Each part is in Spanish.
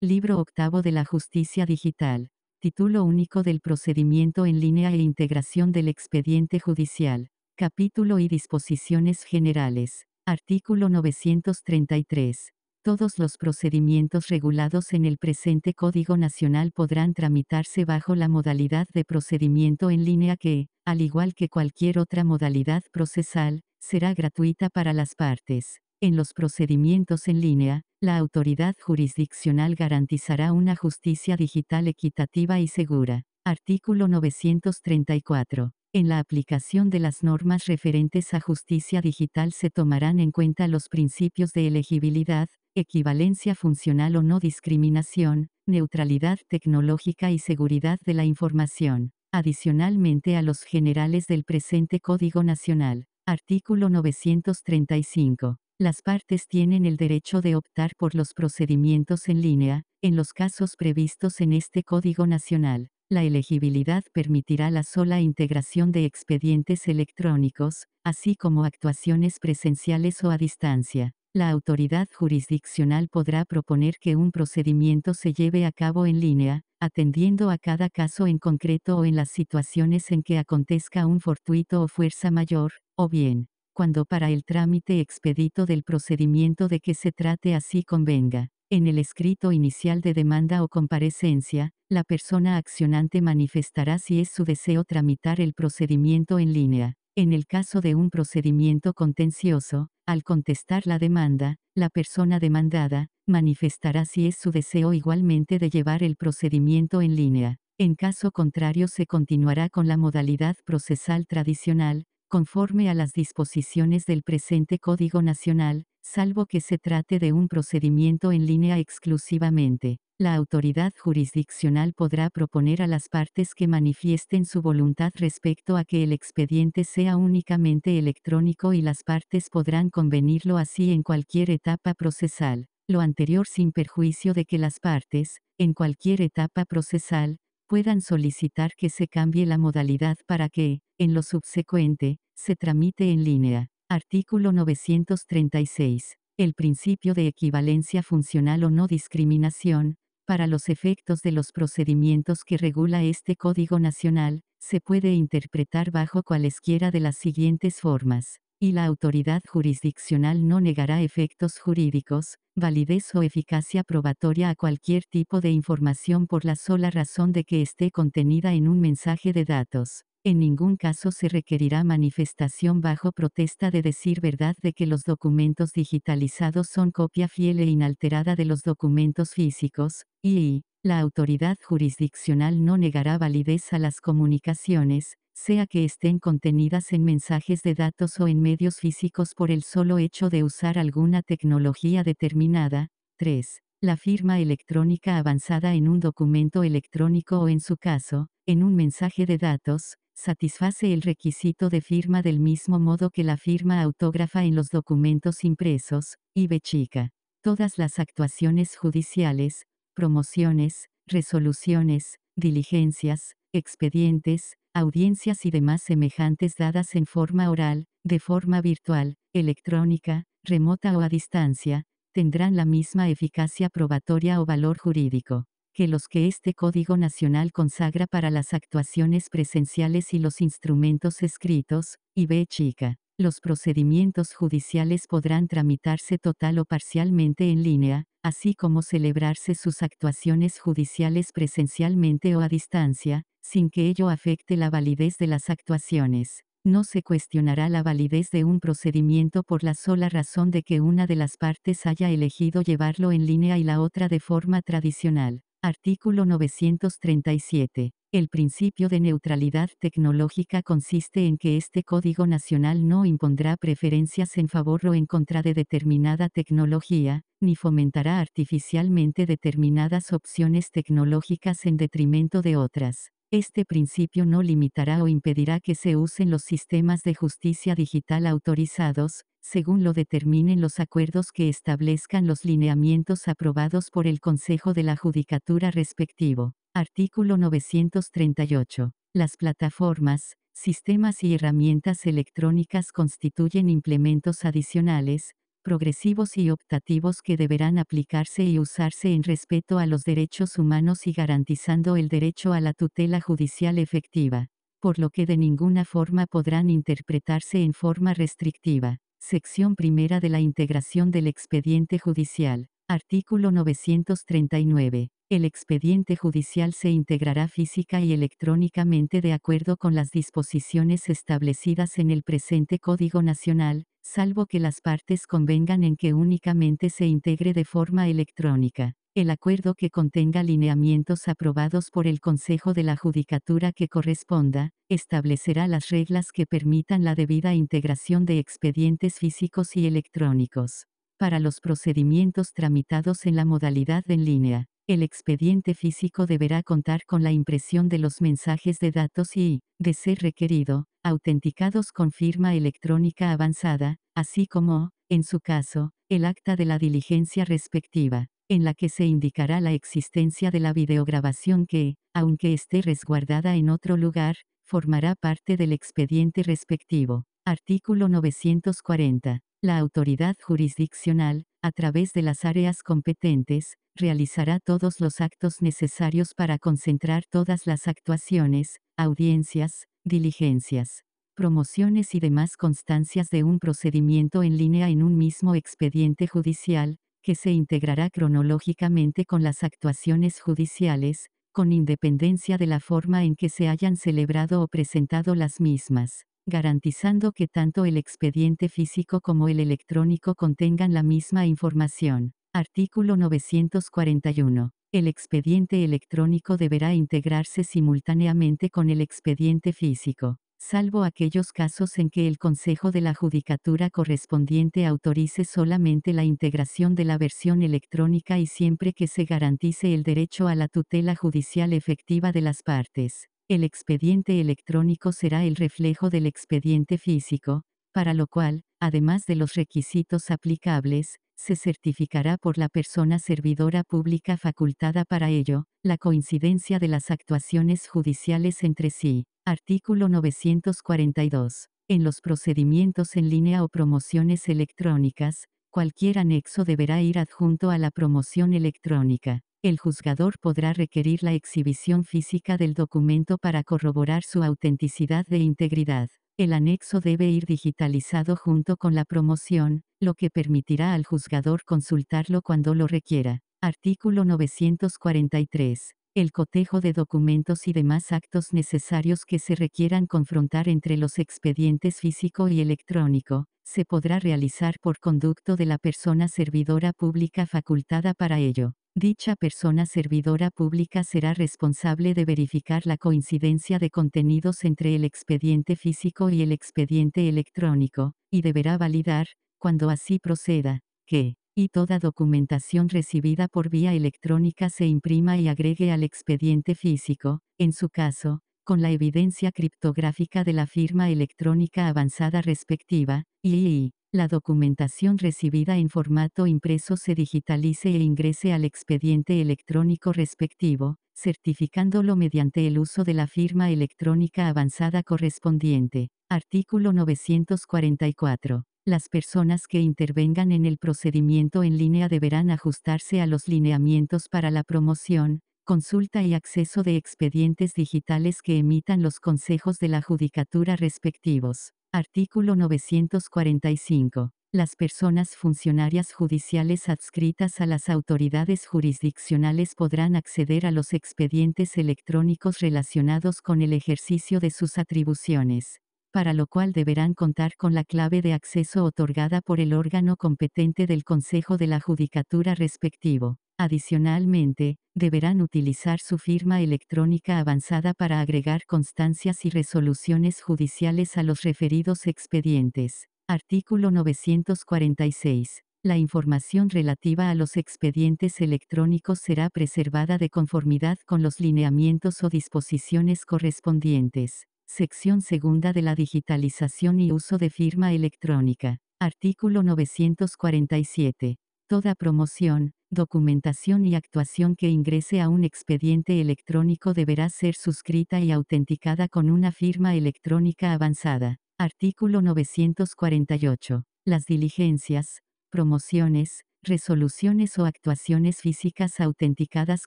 Libro octavo de la Justicia Digital. Título único del procedimiento en línea e integración del expediente judicial. Capítulo y disposiciones generales. Artículo 933. Todos los procedimientos regulados en el presente Código Nacional podrán tramitarse bajo la modalidad de procedimiento en línea que, al igual que cualquier otra modalidad procesal, será gratuita para las partes. En los procedimientos en línea, la autoridad jurisdiccional garantizará una justicia digital equitativa y segura. Artículo 934. En la aplicación de las normas referentes a justicia digital se tomarán en cuenta los principios de elegibilidad, equivalencia funcional o no discriminación, neutralidad tecnológica y seguridad de la información, adicionalmente a los generales del presente Código Nacional. Artículo 935. Las partes tienen el derecho de optar por los procedimientos en línea, en los casos previstos en este Código Nacional. La elegibilidad permitirá la sola integración de expedientes electrónicos, así como actuaciones presenciales o a distancia. La autoridad jurisdiccional podrá proponer que un procedimiento se lleve a cabo en línea, atendiendo a cada caso en concreto o en las situaciones en que acontezca un fortuito o fuerza mayor, o bien, cuando para el trámite expedito del procedimiento de que se trate así convenga. En el escrito inicial de demanda o comparecencia, la persona accionante manifestará si es su deseo tramitar el procedimiento en línea. En el caso de un procedimiento contencioso, al contestar la demanda, la persona demandada, manifestará si es su deseo igualmente de llevar el procedimiento en línea. En caso contrario se continuará con la modalidad procesal tradicional, conforme a las disposiciones del presente Código Nacional, salvo que se trate de un procedimiento en línea exclusivamente. La autoridad jurisdiccional podrá proponer a las partes que manifiesten su voluntad respecto a que el expediente sea únicamente electrónico y las partes podrán convenirlo así en cualquier etapa procesal, lo anterior sin perjuicio de que las partes, en cualquier etapa procesal, puedan solicitar que se cambie la modalidad para que, en lo subsecuente, se tramite en línea. Artículo 936. El principio de equivalencia funcional o no discriminación, para los efectos de los procedimientos que regula este Código Nacional, se puede interpretar bajo cualesquiera de las siguientes formas y la autoridad jurisdiccional no negará efectos jurídicos, validez o eficacia probatoria a cualquier tipo de información por la sola razón de que esté contenida en un mensaje de datos. En ningún caso se requerirá manifestación bajo protesta de decir verdad de que los documentos digitalizados son copia fiel e inalterada de los documentos físicos, y la autoridad jurisdiccional no negará validez a las comunicaciones, sea que estén contenidas en mensajes de datos o en medios físicos por el solo hecho de usar alguna tecnología determinada. 3. La firma electrónica avanzada en un documento electrónico o en su caso, en un mensaje de datos, satisface el requisito de firma del mismo modo que la firma autógrafa en los documentos impresos, y bechica Todas las actuaciones judiciales, promociones, resoluciones, diligencias, expedientes, audiencias y demás semejantes dadas en forma oral, de forma virtual, electrónica, remota o a distancia, tendrán la misma eficacia probatoria o valor jurídico que los que este Código Nacional consagra para las actuaciones presenciales y los instrumentos escritos, y B chica. Los procedimientos judiciales podrán tramitarse total o parcialmente en línea, así como celebrarse sus actuaciones judiciales presencialmente o a distancia, sin que ello afecte la validez de las actuaciones. No se cuestionará la validez de un procedimiento por la sola razón de que una de las partes haya elegido llevarlo en línea y la otra de forma tradicional. Artículo 937. El principio de neutralidad tecnológica consiste en que este Código Nacional no impondrá preferencias en favor o en contra de determinada tecnología, ni fomentará artificialmente determinadas opciones tecnológicas en detrimento de otras. Este principio no limitará o impedirá que se usen los sistemas de justicia digital autorizados, según lo determinen los acuerdos que establezcan los lineamientos aprobados por el Consejo de la Judicatura respectivo. Artículo 938. Las plataformas, sistemas y herramientas electrónicas constituyen implementos adicionales, progresivos y optativos que deberán aplicarse y usarse en respeto a los derechos humanos y garantizando el derecho a la tutela judicial efectiva, por lo que de ninguna forma podrán interpretarse en forma restrictiva. Sección primera de la integración del expediente judicial. Artículo 939. El expediente judicial se integrará física y electrónicamente de acuerdo con las disposiciones establecidas en el presente Código Nacional, salvo que las partes convengan en que únicamente se integre de forma electrónica el acuerdo que contenga lineamientos aprobados por el Consejo de la Judicatura que corresponda, establecerá las reglas que permitan la debida integración de expedientes físicos y electrónicos. Para los procedimientos tramitados en la modalidad en línea, el expediente físico deberá contar con la impresión de los mensajes de datos y, de ser requerido, autenticados con firma electrónica avanzada, así como, en su caso, el acta de la diligencia respectiva en la que se indicará la existencia de la videograbación que, aunque esté resguardada en otro lugar, formará parte del expediente respectivo. Artículo 940. La autoridad jurisdiccional, a través de las áreas competentes, realizará todos los actos necesarios para concentrar todas las actuaciones, audiencias, diligencias, promociones y demás constancias de un procedimiento en línea en un mismo expediente judicial, que se integrará cronológicamente con las actuaciones judiciales, con independencia de la forma en que se hayan celebrado o presentado las mismas, garantizando que tanto el expediente físico como el electrónico contengan la misma información. Artículo 941. El expediente electrónico deberá integrarse simultáneamente con el expediente físico salvo aquellos casos en que el Consejo de la Judicatura correspondiente autorice solamente la integración de la versión electrónica y siempre que se garantice el derecho a la tutela judicial efectiva de las partes. El expediente electrónico será el reflejo del expediente físico, para lo cual, además de los requisitos aplicables, se certificará por la persona servidora pública facultada para ello, la coincidencia de las actuaciones judiciales entre sí. Artículo 942. En los procedimientos en línea o promociones electrónicas, cualquier anexo deberá ir adjunto a la promoción electrónica. El juzgador podrá requerir la exhibición física del documento para corroborar su autenticidad de integridad. El anexo debe ir digitalizado junto con la promoción, lo que permitirá al juzgador consultarlo cuando lo requiera. Artículo 943 el cotejo de documentos y demás actos necesarios que se requieran confrontar entre los expedientes físico y electrónico, se podrá realizar por conducto de la persona servidora pública facultada para ello. Dicha persona servidora pública será responsable de verificar la coincidencia de contenidos entre el expediente físico y el expediente electrónico, y deberá validar, cuando así proceda, que, y toda documentación recibida por vía electrónica se imprima y agregue al expediente físico, en su caso, con la evidencia criptográfica de la firma electrónica avanzada respectiva, y la documentación recibida en formato impreso se digitalice e ingrese al expediente electrónico respectivo, certificándolo mediante el uso de la firma electrónica avanzada correspondiente. Artículo 944. Las personas que intervengan en el procedimiento en línea deberán ajustarse a los lineamientos para la promoción, consulta y acceso de expedientes digitales que emitan los consejos de la judicatura respectivos. Artículo 945. Las personas funcionarias judiciales adscritas a las autoridades jurisdiccionales podrán acceder a los expedientes electrónicos relacionados con el ejercicio de sus atribuciones, para lo cual deberán contar con la clave de acceso otorgada por el órgano competente del Consejo de la Judicatura respectivo. Adicionalmente, deberán utilizar su firma electrónica avanzada para agregar constancias y resoluciones judiciales a los referidos expedientes. Artículo 946. La información relativa a los expedientes electrónicos será preservada de conformidad con los lineamientos o disposiciones correspondientes. Sección segunda de la digitalización y uso de firma electrónica. Artículo 947. Toda promoción, documentación y actuación que ingrese a un expediente electrónico deberá ser suscrita y autenticada con una firma electrónica avanzada. Artículo 948. Las diligencias, promociones, resoluciones o actuaciones físicas autenticadas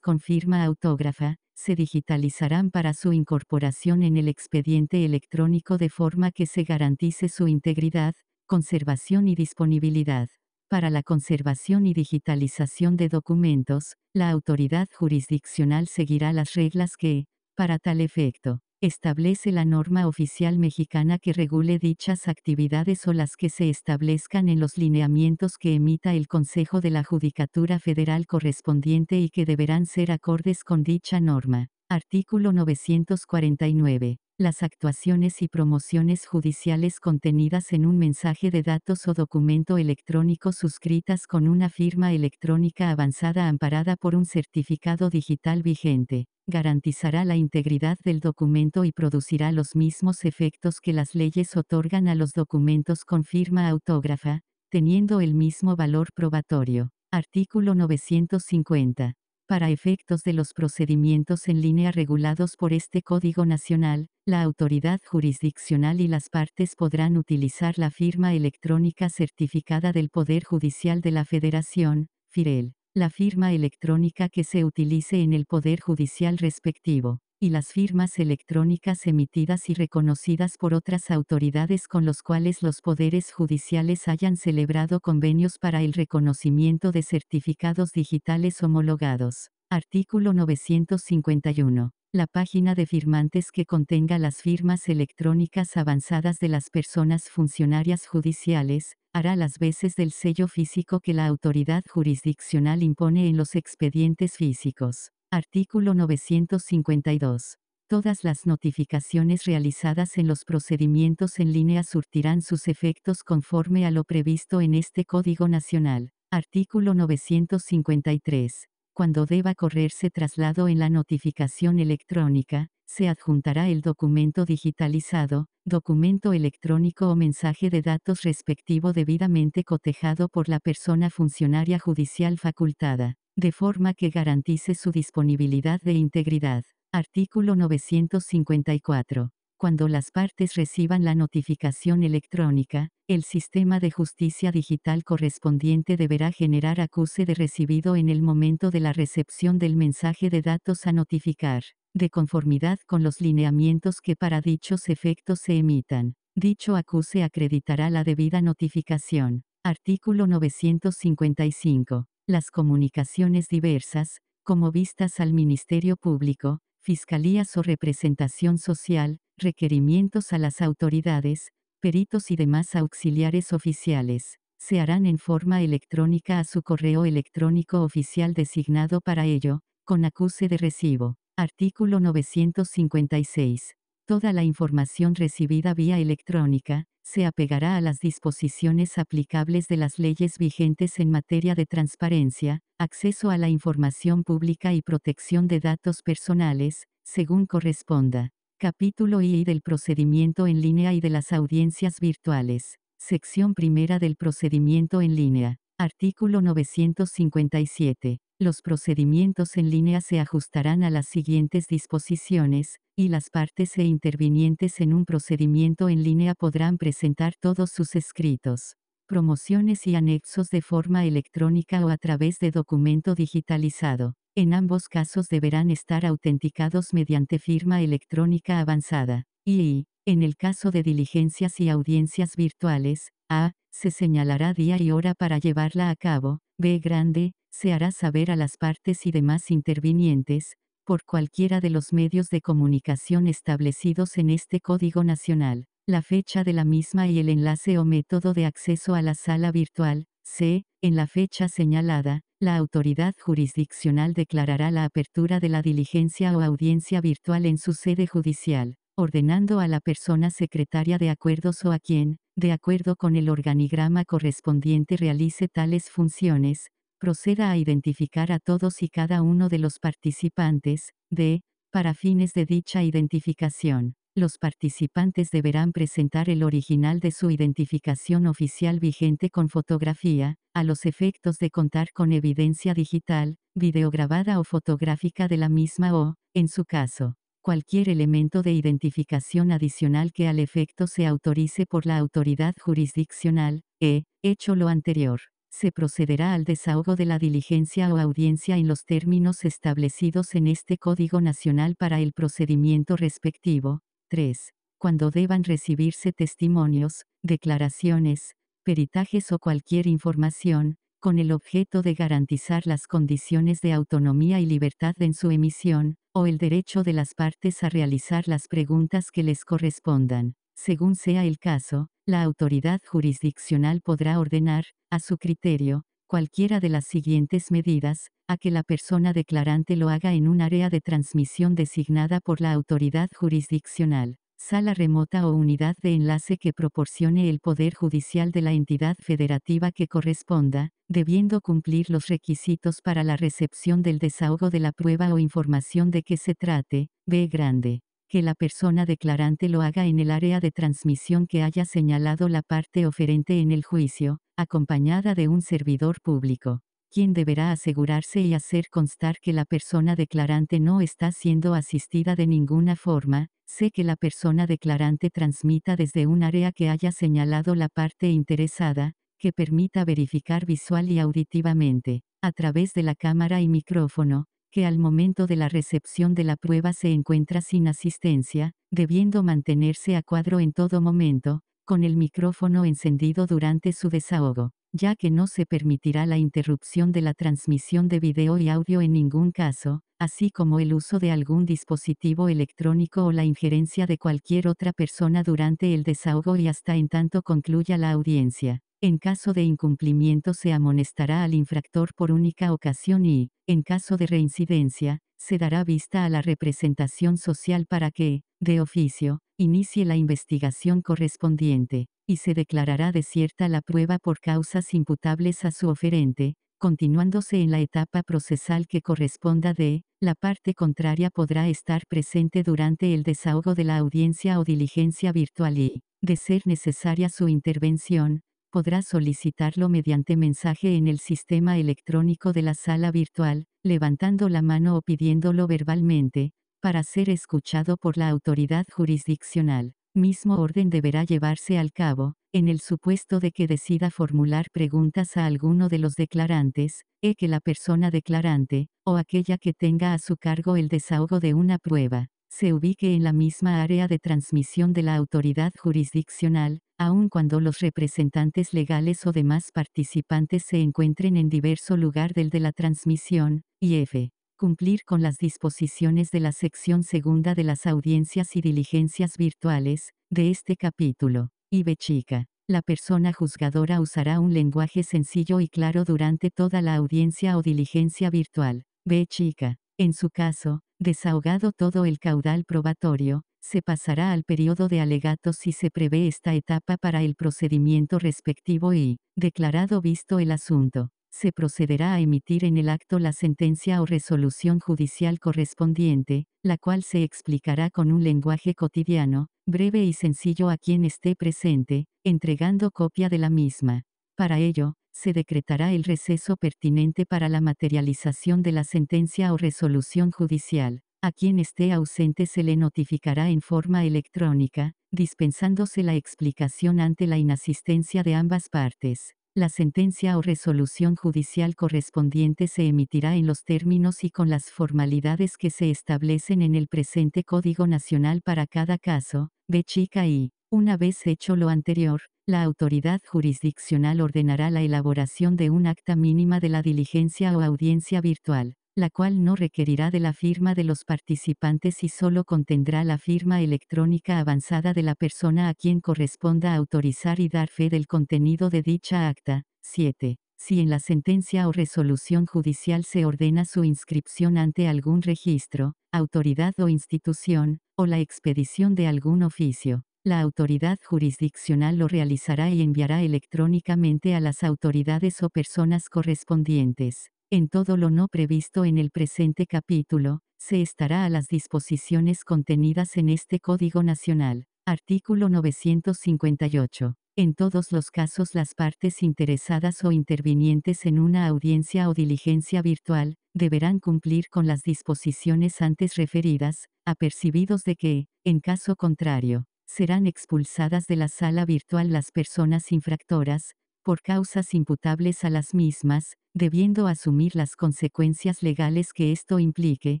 con firma autógrafa, se digitalizarán para su incorporación en el expediente electrónico de forma que se garantice su integridad, conservación y disponibilidad para la conservación y digitalización de documentos, la autoridad jurisdiccional seguirá las reglas que, para tal efecto, establece la norma oficial mexicana que regule dichas actividades o las que se establezcan en los lineamientos que emita el Consejo de la Judicatura Federal correspondiente y que deberán ser acordes con dicha norma. Artículo 949 las actuaciones y promociones judiciales contenidas en un mensaje de datos o documento electrónico suscritas con una firma electrónica avanzada amparada por un certificado digital vigente, garantizará la integridad del documento y producirá los mismos efectos que las leyes otorgan a los documentos con firma autógrafa, teniendo el mismo valor probatorio. Artículo 950. Para efectos de los procedimientos en línea regulados por este Código Nacional, la autoridad jurisdiccional y las partes podrán utilizar la firma electrónica certificada del Poder Judicial de la Federación, FIREL, la firma electrónica que se utilice en el Poder Judicial respectivo y las firmas electrónicas emitidas y reconocidas por otras autoridades con los cuales los poderes judiciales hayan celebrado convenios para el reconocimiento de certificados digitales homologados. Artículo 951. La página de firmantes que contenga las firmas electrónicas avanzadas de las personas funcionarias judiciales, hará las veces del sello físico que la autoridad jurisdiccional impone en los expedientes físicos. Artículo 952. Todas las notificaciones realizadas en los procedimientos en línea surtirán sus efectos conforme a lo previsto en este Código Nacional. Artículo 953. Cuando deba correrse traslado en la notificación electrónica, se adjuntará el documento digitalizado, documento electrónico o mensaje de datos respectivo debidamente cotejado por la persona funcionaria judicial facultada de forma que garantice su disponibilidad de integridad. Artículo 954. Cuando las partes reciban la notificación electrónica, el sistema de justicia digital correspondiente deberá generar acuse de recibido en el momento de la recepción del mensaje de datos a notificar, de conformidad con los lineamientos que para dichos efectos se emitan. Dicho acuse acreditará la debida notificación. Artículo 955 las comunicaciones diversas, como vistas al Ministerio Público, fiscalías o representación social, requerimientos a las autoridades, peritos y demás auxiliares oficiales, se harán en forma electrónica a su correo electrónico oficial designado para ello, con acuse de recibo. Artículo 956. Toda la información recibida vía electrónica, se apegará a las disposiciones aplicables de las leyes vigentes en materia de transparencia, acceso a la información pública y protección de datos personales, según corresponda. Capítulo I del procedimiento en línea y de las audiencias virtuales. Sección primera del procedimiento en línea. Artículo 957 los procedimientos en línea se ajustarán a las siguientes disposiciones, y las partes e intervinientes en un procedimiento en línea podrán presentar todos sus escritos, promociones y anexos de forma electrónica o a través de documento digitalizado. En ambos casos deberán estar autenticados mediante firma electrónica avanzada. Y, en el caso de diligencias y audiencias virtuales, A, se señalará día y hora para llevarla a cabo, B grande, se hará saber a las partes y demás intervinientes, por cualquiera de los medios de comunicación establecidos en este Código Nacional, la fecha de la misma y el enlace o método de acceso a la sala virtual, c. En la fecha señalada, la autoridad jurisdiccional declarará la apertura de la diligencia o audiencia virtual en su sede judicial, ordenando a la persona secretaria de acuerdos o a quien, de acuerdo con el organigrama correspondiente, realice tales funciones, proceda a identificar a todos y cada uno de los participantes, de, Para fines de dicha identificación, los participantes deberán presentar el original de su identificación oficial vigente con fotografía, a los efectos de contar con evidencia digital, videograbada o fotográfica de la misma o, en su caso, cualquier elemento de identificación adicional que al efecto se autorice por la autoridad jurisdiccional, e, hecho lo anterior, se procederá al desahogo de la diligencia o audiencia en los términos establecidos en este Código Nacional para el procedimiento respectivo. 3. Cuando deban recibirse testimonios, declaraciones, peritajes o cualquier información, con el objeto de garantizar las condiciones de autonomía y libertad en su emisión, o el derecho de las partes a realizar las preguntas que les correspondan. Según sea el caso, la autoridad jurisdiccional podrá ordenar, a su criterio, cualquiera de las siguientes medidas, a que la persona declarante lo haga en un área de transmisión designada por la autoridad jurisdiccional, sala remota o unidad de enlace que proporcione el Poder Judicial de la entidad federativa que corresponda, debiendo cumplir los requisitos para la recepción del desahogo de la prueba o información de que se trate, B grande que la persona declarante lo haga en el área de transmisión que haya señalado la parte oferente en el juicio, acompañada de un servidor público, quien deberá asegurarse y hacer constar que la persona declarante no está siendo asistida de ninguna forma, sé que la persona declarante transmita desde un área que haya señalado la parte interesada, que permita verificar visual y auditivamente, a través de la cámara y micrófono, que al momento de la recepción de la prueba se encuentra sin asistencia, debiendo mantenerse a cuadro en todo momento, con el micrófono encendido durante su desahogo, ya que no se permitirá la interrupción de la transmisión de video y audio en ningún caso, así como el uso de algún dispositivo electrónico o la injerencia de cualquier otra persona durante el desahogo y hasta en tanto concluya la audiencia. En caso de incumplimiento se amonestará al infractor por única ocasión y, en caso de reincidencia, se dará vista a la representación social para que, de oficio, inicie la investigación correspondiente, y se declarará desierta la prueba por causas imputables a su oferente, continuándose en la etapa procesal que corresponda de, la parte contraria podrá estar presente durante el desahogo de la audiencia o diligencia virtual y, de ser necesaria su intervención, podrá solicitarlo mediante mensaje en el sistema electrónico de la sala virtual, levantando la mano o pidiéndolo verbalmente, para ser escuchado por la autoridad jurisdiccional. Mismo orden deberá llevarse al cabo, en el supuesto de que decida formular preguntas a alguno de los declarantes, e que la persona declarante, o aquella que tenga a su cargo el desahogo de una prueba, se ubique en la misma área de transmisión de la autoridad jurisdiccional, aun cuando los representantes legales o demás participantes se encuentren en diverso lugar del de la transmisión, y f. cumplir con las disposiciones de la sección segunda de las audiencias y diligencias virtuales, de este capítulo, y b chica. La persona juzgadora usará un lenguaje sencillo y claro durante toda la audiencia o diligencia virtual. B chica. En su caso, Desahogado todo el caudal probatorio, se pasará al periodo de alegatos si se prevé esta etapa para el procedimiento respectivo y, declarado visto el asunto, se procederá a emitir en el acto la sentencia o resolución judicial correspondiente, la cual se explicará con un lenguaje cotidiano, breve y sencillo a quien esté presente, entregando copia de la misma. Para ello, se decretará el receso pertinente para la materialización de la sentencia o resolución judicial. A quien esté ausente se le notificará en forma electrónica, dispensándose la explicación ante la inasistencia de ambas partes. La sentencia o resolución judicial correspondiente se emitirá en los términos y con las formalidades que se establecen en el presente Código Nacional para cada caso, de chica y una vez hecho lo anterior, la autoridad jurisdiccional ordenará la elaboración de un acta mínima de la diligencia o audiencia virtual, la cual no requerirá de la firma de los participantes y solo contendrá la firma electrónica avanzada de la persona a quien corresponda autorizar y dar fe del contenido de dicha acta. 7. Si en la sentencia o resolución judicial se ordena su inscripción ante algún registro, autoridad o institución, o la expedición de algún oficio, la autoridad jurisdiccional lo realizará y enviará electrónicamente a las autoridades o personas correspondientes. En todo lo no previsto en el presente capítulo, se estará a las disposiciones contenidas en este Código Nacional. Artículo 958. En todos los casos las partes interesadas o intervinientes en una audiencia o diligencia virtual, deberán cumplir con las disposiciones antes referidas, apercibidos de que, en caso contrario, serán expulsadas de la sala virtual las personas infractoras, por causas imputables a las mismas, debiendo asumir las consecuencias legales que esto implique,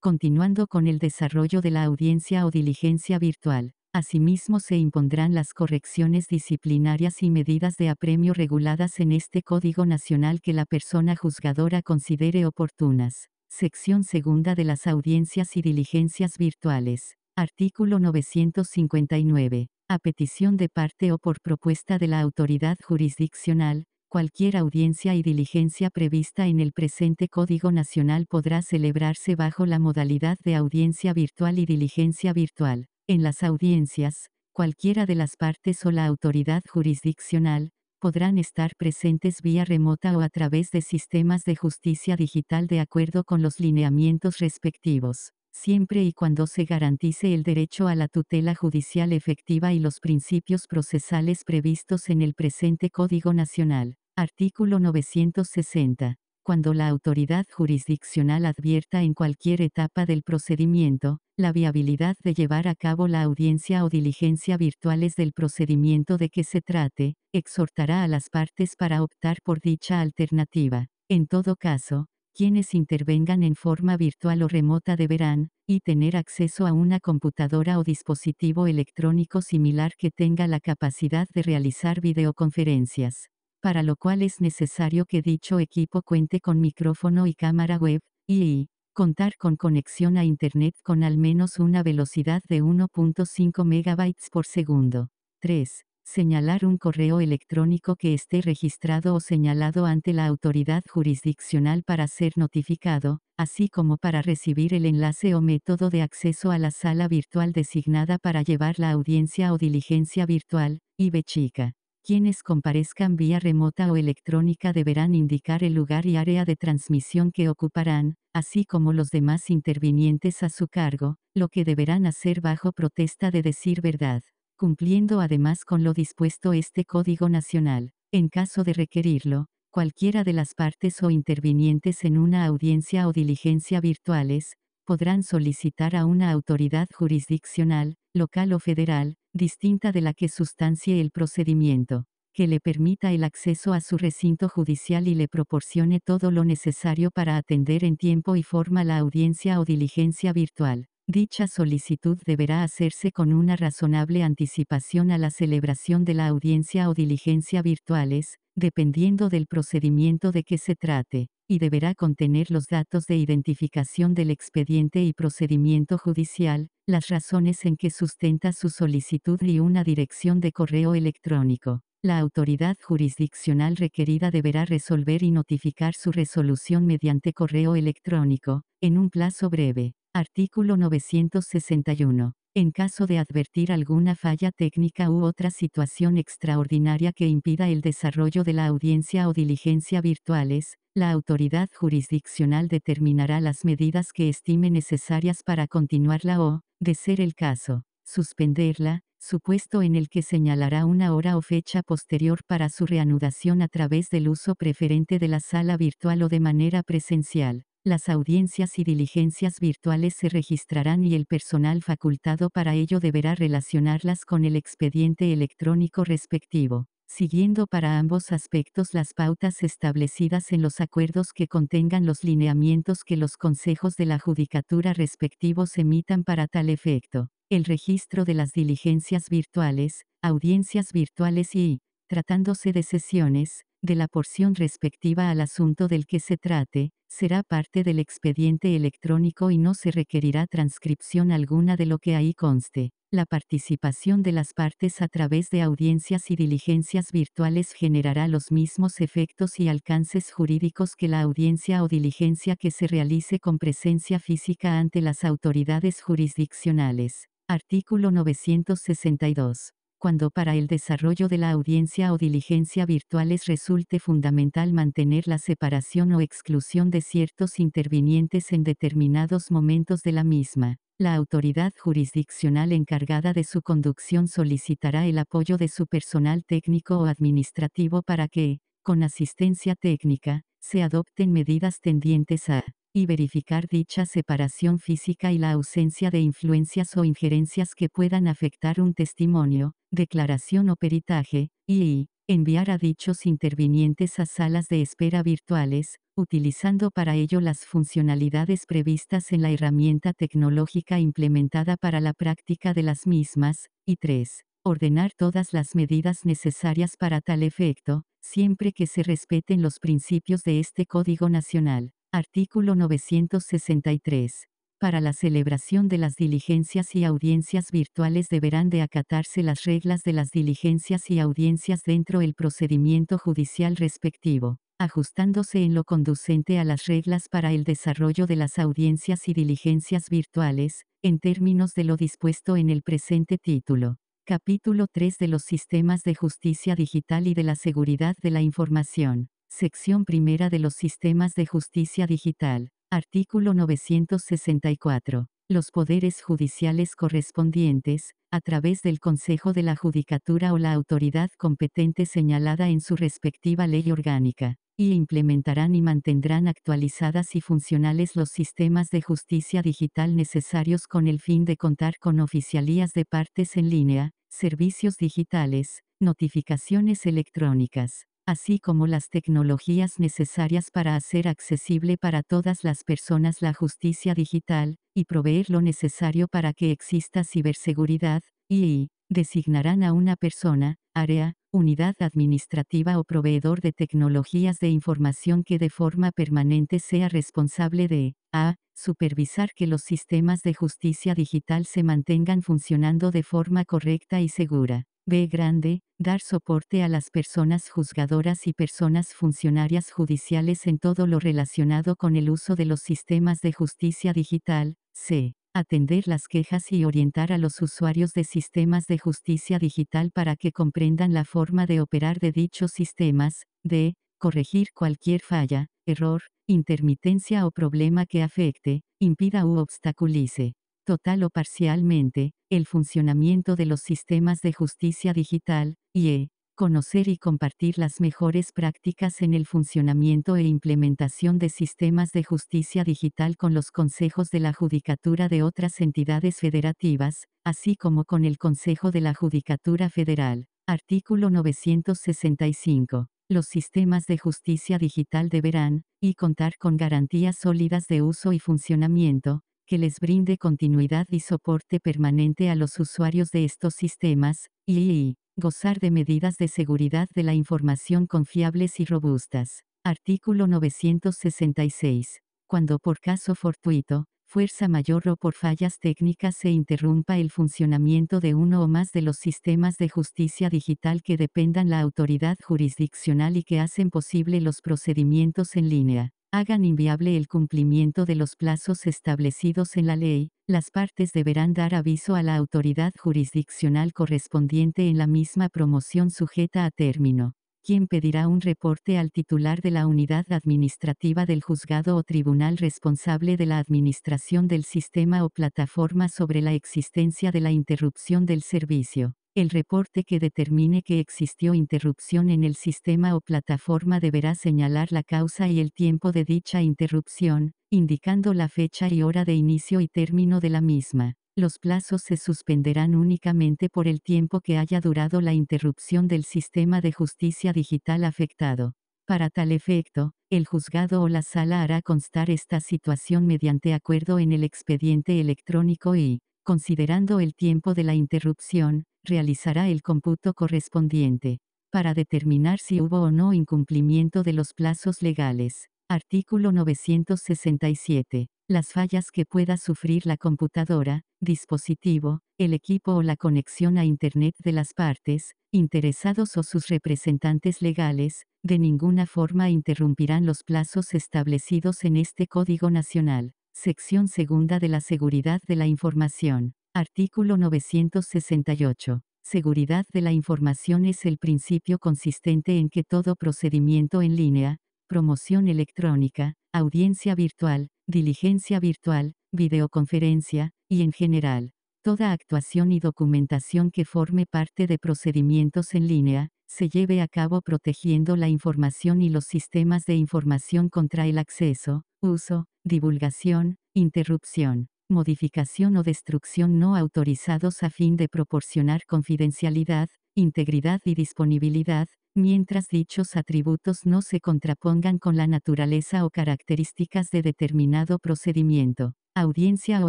continuando con el desarrollo de la audiencia o diligencia virtual. Asimismo se impondrán las correcciones disciplinarias y medidas de apremio reguladas en este Código Nacional que la persona juzgadora considere oportunas. Sección segunda de las audiencias y diligencias virtuales. Artículo 959. A petición de parte o por propuesta de la autoridad jurisdiccional, cualquier audiencia y diligencia prevista en el presente Código Nacional podrá celebrarse bajo la modalidad de audiencia virtual y diligencia virtual. En las audiencias, cualquiera de las partes o la autoridad jurisdiccional, podrán estar presentes vía remota o a través de sistemas de justicia digital de acuerdo con los lineamientos respectivos siempre y cuando se garantice el derecho a la tutela judicial efectiva y los principios procesales previstos en el presente Código Nacional. Artículo 960. Cuando la autoridad jurisdiccional advierta en cualquier etapa del procedimiento, la viabilidad de llevar a cabo la audiencia o diligencia virtuales del procedimiento de que se trate, exhortará a las partes para optar por dicha alternativa. En todo caso, quienes intervengan en forma virtual o remota deberán, y tener acceso a una computadora o dispositivo electrónico similar que tenga la capacidad de realizar videoconferencias, para lo cual es necesario que dicho equipo cuente con micrófono y cámara web, y contar con conexión a Internet con al menos una velocidad de 1.5 MB por segundo. 3 señalar un correo electrónico que esté registrado o señalado ante la autoridad jurisdiccional para ser notificado, así como para recibir el enlace o método de acceso a la sala virtual designada para llevar la audiencia o diligencia virtual, y chica. Quienes comparezcan vía remota o electrónica deberán indicar el lugar y área de transmisión que ocuparán, así como los demás intervinientes a su cargo, lo que deberán hacer bajo protesta de decir verdad cumpliendo además con lo dispuesto este Código Nacional, en caso de requerirlo, cualquiera de las partes o intervinientes en una audiencia o diligencia virtuales, podrán solicitar a una autoridad jurisdiccional, local o federal, distinta de la que sustancie el procedimiento, que le permita el acceso a su recinto judicial y le proporcione todo lo necesario para atender en tiempo y forma la audiencia o diligencia virtual. Dicha solicitud deberá hacerse con una razonable anticipación a la celebración de la audiencia o diligencia virtuales, dependiendo del procedimiento de que se trate, y deberá contener los datos de identificación del expediente y procedimiento judicial, las razones en que sustenta su solicitud y una dirección de correo electrónico. La autoridad jurisdiccional requerida deberá resolver y notificar su resolución mediante correo electrónico, en un plazo breve. Artículo 961. En caso de advertir alguna falla técnica u otra situación extraordinaria que impida el desarrollo de la audiencia o diligencia virtuales, la autoridad jurisdiccional determinará las medidas que estime necesarias para continuarla o, de ser el caso, suspenderla, supuesto en el que señalará una hora o fecha posterior para su reanudación a través del uso preferente de la sala virtual o de manera presencial. Las audiencias y diligencias virtuales se registrarán y el personal facultado para ello deberá relacionarlas con el expediente electrónico respectivo, siguiendo para ambos aspectos las pautas establecidas en los acuerdos que contengan los lineamientos que los consejos de la judicatura respectivos emitan para tal efecto. El registro de las diligencias virtuales, audiencias virtuales y, tratándose de sesiones, de la porción respectiva al asunto del que se trate, será parte del expediente electrónico y no se requerirá transcripción alguna de lo que ahí conste. La participación de las partes a través de audiencias y diligencias virtuales generará los mismos efectos y alcances jurídicos que la audiencia o diligencia que se realice con presencia física ante las autoridades jurisdiccionales. Artículo 962 cuando para el desarrollo de la audiencia o diligencia virtuales resulte fundamental mantener la separación o exclusión de ciertos intervinientes en determinados momentos de la misma. La autoridad jurisdiccional encargada de su conducción solicitará el apoyo de su personal técnico o administrativo para que, con asistencia técnica, se adopten medidas tendientes a y verificar dicha separación física y la ausencia de influencias o injerencias que puedan afectar un testimonio, declaración o peritaje, y enviar a dichos intervinientes a salas de espera virtuales, utilizando para ello las funcionalidades previstas en la herramienta tecnológica implementada para la práctica de las mismas, y 3. Ordenar todas las medidas necesarias para tal efecto, siempre que se respeten los principios de este Código Nacional. Artículo 963. Para la celebración de las diligencias y audiencias virtuales deberán de acatarse las reglas de las diligencias y audiencias dentro del procedimiento judicial respectivo, ajustándose en lo conducente a las reglas para el desarrollo de las audiencias y diligencias virtuales, en términos de lo dispuesto en el presente título. Capítulo 3 de los sistemas de justicia digital y de la seguridad de la información. Sección primera de los sistemas de justicia digital. Artículo 964. Los poderes judiciales correspondientes, a través del Consejo de la Judicatura o la autoridad competente señalada en su respectiva ley orgánica, y implementarán y mantendrán actualizadas y funcionales los sistemas de justicia digital necesarios con el fin de contar con oficialías de partes en línea, servicios digitales, notificaciones electrónicas, así como las tecnologías necesarias para hacer accesible para todas las personas la justicia digital, y proveer lo necesario para que exista ciberseguridad, y designarán a una persona, área, unidad administrativa o proveedor de tecnologías de información que de forma permanente sea responsable de, a, supervisar que los sistemas de justicia digital se mantengan funcionando de forma correcta y segura. B grande, dar soporte a las personas juzgadoras y personas funcionarias judiciales en todo lo relacionado con el uso de los sistemas de justicia digital, C. Atender las quejas y orientar a los usuarios de sistemas de justicia digital para que comprendan la forma de operar de dichos sistemas, D. Corregir cualquier falla, error, intermitencia o problema que afecte, impida u obstaculice total o parcialmente, el funcionamiento de los sistemas de justicia digital, y conocer y compartir las mejores prácticas en el funcionamiento e implementación de sistemas de justicia digital con los consejos de la judicatura de otras entidades federativas, así como con el Consejo de la Judicatura Federal. Artículo 965 los sistemas de justicia digital deberán, y contar con garantías sólidas de uso y funcionamiento, que les brinde continuidad y soporte permanente a los usuarios de estos sistemas, y gozar de medidas de seguridad de la información confiables y robustas. Artículo 966. Cuando por caso fortuito, fuerza mayor o por fallas técnicas se interrumpa el funcionamiento de uno o más de los sistemas de justicia digital que dependan la autoridad jurisdiccional y que hacen posible los procedimientos en línea hagan inviable el cumplimiento de los plazos establecidos en la ley, las partes deberán dar aviso a la autoridad jurisdiccional correspondiente en la misma promoción sujeta a término, quien pedirá un reporte al titular de la unidad administrativa del juzgado o tribunal responsable de la administración del sistema o plataforma sobre la existencia de la interrupción del servicio. El reporte que determine que existió interrupción en el sistema o plataforma deberá señalar la causa y el tiempo de dicha interrupción, indicando la fecha y hora de inicio y término de la misma. Los plazos se suspenderán únicamente por el tiempo que haya durado la interrupción del sistema de justicia digital afectado. Para tal efecto, el juzgado o la sala hará constar esta situación mediante acuerdo en el expediente electrónico y, considerando el tiempo de la interrupción, realizará el cómputo correspondiente, para determinar si hubo o no incumplimiento de los plazos legales. Artículo 967. Las fallas que pueda sufrir la computadora, dispositivo, el equipo o la conexión a Internet de las partes, interesados o sus representantes legales, de ninguna forma interrumpirán los plazos establecidos en este Código Nacional, sección segunda de la Seguridad de la Información. Artículo 968. Seguridad de la información es el principio consistente en que todo procedimiento en línea, promoción electrónica, audiencia virtual, diligencia virtual, videoconferencia, y en general, toda actuación y documentación que forme parte de procedimientos en línea, se lleve a cabo protegiendo la información y los sistemas de información contra el acceso, uso, divulgación, interrupción, modificación o destrucción no autorizados a fin de proporcionar confidencialidad, integridad y disponibilidad, mientras dichos atributos no se contrapongan con la naturaleza o características de determinado procedimiento, audiencia o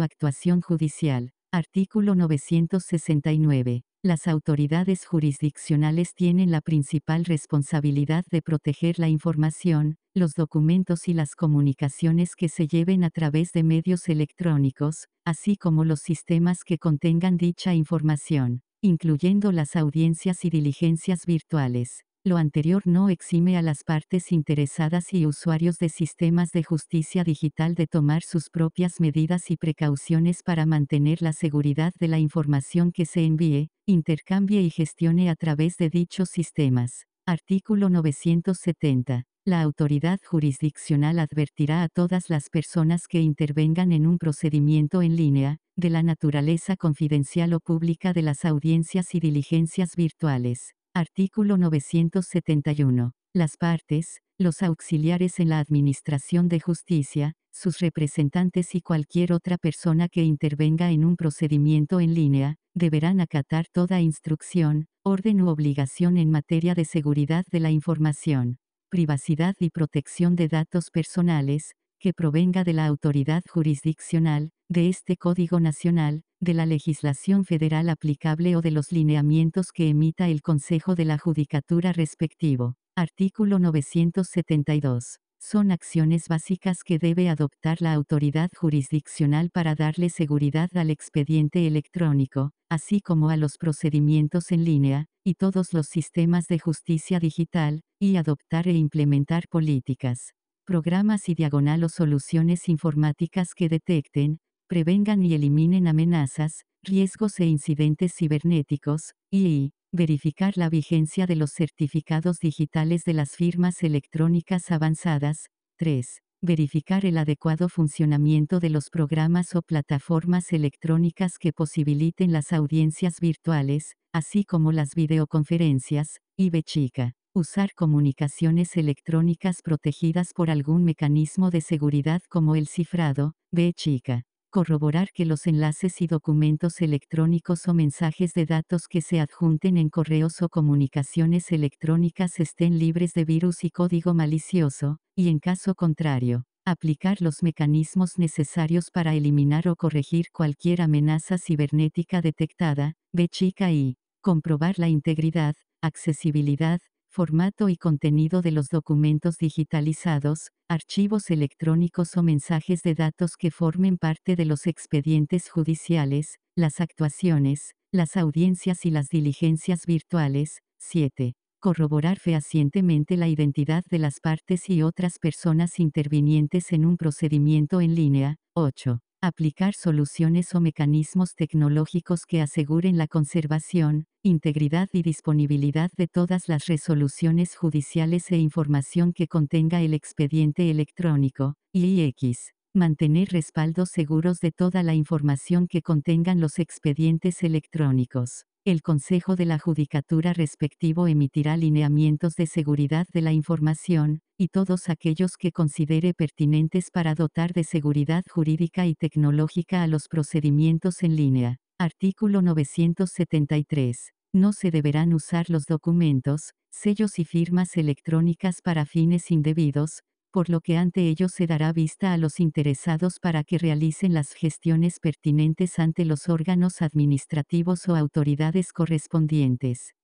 actuación judicial. Artículo 969. Las autoridades jurisdiccionales tienen la principal responsabilidad de proteger la información, los documentos y las comunicaciones que se lleven a través de medios electrónicos, así como los sistemas que contengan dicha información, incluyendo las audiencias y diligencias virtuales. Lo anterior no exime a las partes interesadas y usuarios de sistemas de justicia digital de tomar sus propias medidas y precauciones para mantener la seguridad de la información que se envíe, intercambie y gestione a través de dichos sistemas. Artículo 970 la autoridad jurisdiccional advertirá a todas las personas que intervengan en un procedimiento en línea, de la naturaleza confidencial o pública de las audiencias y diligencias virtuales. Artículo 971. Las partes, los auxiliares en la Administración de Justicia, sus representantes y cualquier otra persona que intervenga en un procedimiento en línea, deberán acatar toda instrucción, orden u obligación en materia de seguridad de la información privacidad y protección de datos personales, que provenga de la autoridad jurisdiccional, de este Código Nacional, de la legislación federal aplicable o de los lineamientos que emita el Consejo de la Judicatura respectivo. Artículo 972 son acciones básicas que debe adoptar la autoridad jurisdiccional para darle seguridad al expediente electrónico, así como a los procedimientos en línea, y todos los sistemas de justicia digital, y adoptar e implementar políticas, programas y diagonal o soluciones informáticas que detecten, prevengan y eliminen amenazas, riesgos e incidentes cibernéticos, y verificar la vigencia de los certificados digitales de las firmas electrónicas avanzadas, 3. Verificar el adecuado funcionamiento de los programas o plataformas electrónicas que posibiliten las audiencias virtuales, así como las videoconferencias, y chica. Usar comunicaciones electrónicas protegidas por algún mecanismo de seguridad como el cifrado, B chica corroborar que los enlaces y documentos electrónicos o mensajes de datos que se adjunten en correos o comunicaciones electrónicas estén libres de virus y código malicioso, y en caso contrario, aplicar los mecanismos necesarios para eliminar o corregir cualquier amenaza cibernética detectada, B chica y comprobar la integridad, accesibilidad, formato y contenido de los documentos digitalizados, archivos electrónicos o mensajes de datos que formen parte de los expedientes judiciales, las actuaciones, las audiencias y las diligencias virtuales. 7. Corroborar fehacientemente la identidad de las partes y otras personas intervinientes en un procedimiento en línea. 8 aplicar soluciones o mecanismos tecnológicos que aseguren la conservación, integridad y disponibilidad de todas las resoluciones judiciales e información que contenga el expediente electrónico, x. Mantener respaldos seguros de toda la información que contengan los expedientes electrónicos. El Consejo de la Judicatura respectivo emitirá lineamientos de seguridad de la información, y todos aquellos que considere pertinentes para dotar de seguridad jurídica y tecnológica a los procedimientos en línea. Artículo 973. No se deberán usar los documentos, sellos y firmas electrónicas para fines indebidos, por lo que ante ello se dará vista a los interesados para que realicen las gestiones pertinentes ante los órganos administrativos o autoridades correspondientes.